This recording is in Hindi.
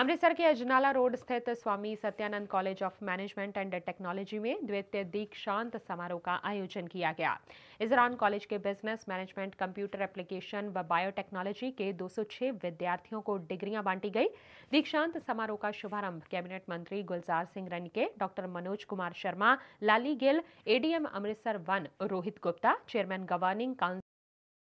अमृतसर के अजनाला रोड स्थित Swami Satyanand college of management and technology में द्वितीय दीक्षांत समारोह का आयोजन किया गया इस दौरान कॉलेज के बिजनेस मैनेजमेंट कंप्यूटर एप्लीकेशन व बायोटेक्नोलॉजी के 206 विद्यार्थियों को डिग्रियां बांटी गई दीक्षांत समारोह का शुभारंभ कैबिनेट मंत्री गुलजार सिंह रनके doctor Manoj Kumar Sharma Lali Gill ADM Amritsar one Rohit Gupta chairman governing council